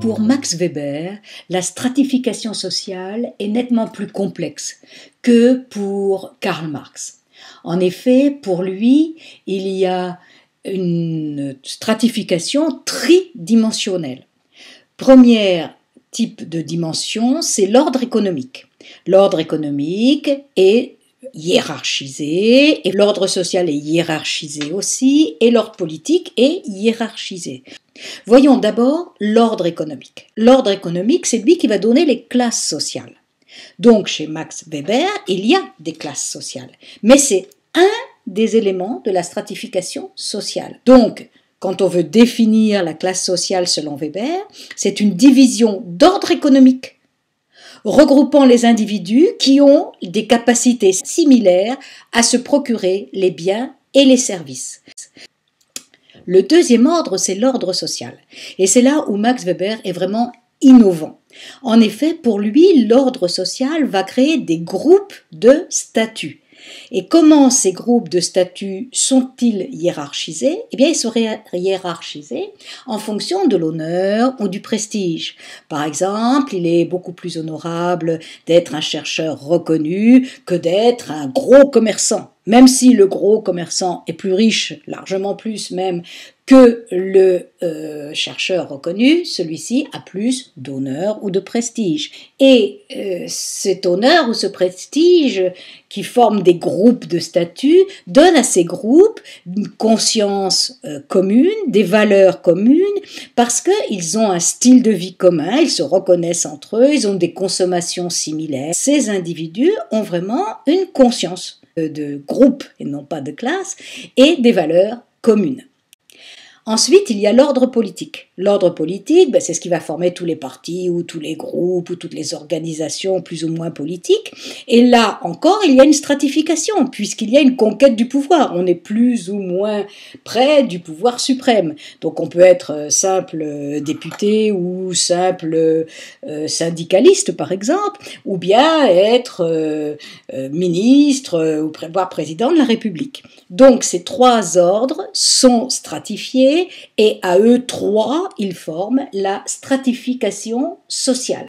Pour Max Weber, la stratification sociale est nettement plus complexe que pour Karl Marx. En effet, pour lui, il y a une stratification tridimensionnelle. Premier type de dimension, c'est l'ordre économique. L'ordre économique est hiérarchisé, et l'ordre social est hiérarchisé aussi, et l'ordre politique est hiérarchisé. Voyons d'abord l'ordre économique. L'ordre économique, c'est lui qui va donner les classes sociales. Donc chez Max Weber, il y a des classes sociales, mais c'est un des éléments de la stratification sociale. Donc, quand on veut définir la classe sociale selon Weber, c'est une division d'ordre économique regroupant les individus qui ont des capacités similaires à se procurer les biens et les services. Le deuxième ordre, c'est l'ordre social. Et c'est là où Max Weber est vraiment innovant. En effet, pour lui, l'ordre social va créer des groupes de statuts et comment ces groupes de statuts sont-ils hiérarchisés Eh bien, ils sont hiérarchisés en fonction de l'honneur ou du prestige. Par exemple, il est beaucoup plus honorable d'être un chercheur reconnu que d'être un gros commerçant. Même si le gros commerçant est plus riche, largement plus même, que le euh, chercheur reconnu, celui-ci a plus d'honneur ou de prestige. Et euh, cet honneur ou ce prestige qui forme des groupes de statut donne à ces groupes une conscience euh, commune, des valeurs communes, parce qu'ils ont un style de vie commun, ils se reconnaissent entre eux, ils ont des consommations similaires. Ces individus ont vraiment une conscience euh, de groupe et non pas de classe, et des valeurs communes. Ensuite, il y a l'ordre politique. L'ordre politique, ben, c'est ce qui va former tous les partis ou tous les groupes ou toutes les organisations plus ou moins politiques. Et là encore, il y a une stratification, puisqu'il y a une conquête du pouvoir. On est plus ou moins près du pouvoir suprême. Donc on peut être euh, simple euh, député ou simple euh, syndicaliste, par exemple, ou bien être ministre ou voire président de la République. Donc ces trois ordres sont stratifiés et à eux trois, ils forment la stratification sociale.